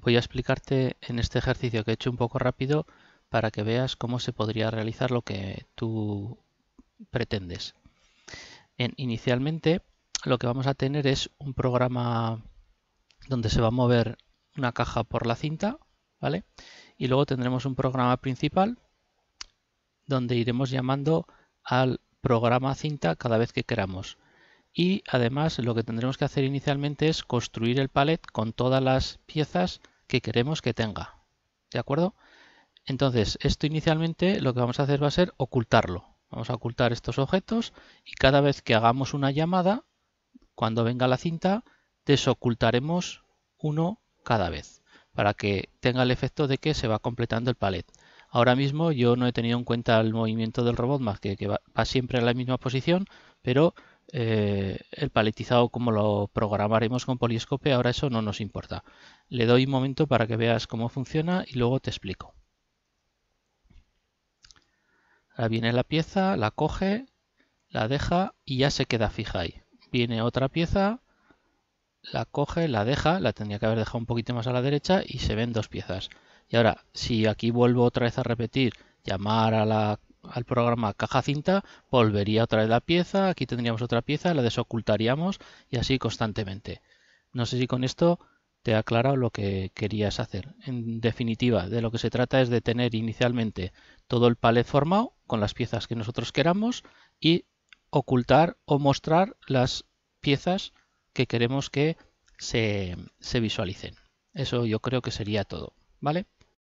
voy a explicarte en este ejercicio que he hecho un poco rápido para que veas cómo se podría realizar lo que tú pretendes. inicialmente lo que vamos a tener es un programa donde se va a mover una caja por la cinta, ¿vale? Y luego tendremos un programa principal donde iremos llamando al programa cinta cada vez que queramos y además lo que tendremos que hacer inicialmente es construir el palet con todas las piezas que queremos que tenga. ¿De acuerdo? Entonces, esto inicialmente lo que vamos a hacer va a ser ocultarlo. Vamos a ocultar estos objetos y cada vez que hagamos una llamada, cuando venga la cinta, desocultaremos uno cada vez para que tenga el efecto de que se va completando el palet. Ahora mismo yo no he tenido en cuenta el movimiento del robot más que, va, va siempre a la misma posición, pero eh, el paletizado como lo programaremos con Poliscope ahora eso no nos importa. Le doy un momento para que veas cómo funciona y luego te explico. Ahora viene la pieza, la coge, la deja y ya se queda fija ahí. Viene otra pieza, la coge, la deja, la tendría que haber dejado un poquito más a la derecha y se ven dos piezas. Y ahora, si aquí vuelvo otra vez a repetir, llamar a la al programa caja cinta, volvería otra vez la pieza, aquí tendríamos otra pieza, la desocultaríamos y así constantemente. No sé si con esto te ha aclarado lo que querías hacer. En definitiva, de lo que se trata es de tener inicialmente todo el palet formado con las piezas que nosotros queramos y ocultar o mostrar las piezas que queremos que se, se visualicen. Eso yo creo que sería todo, ¿vale?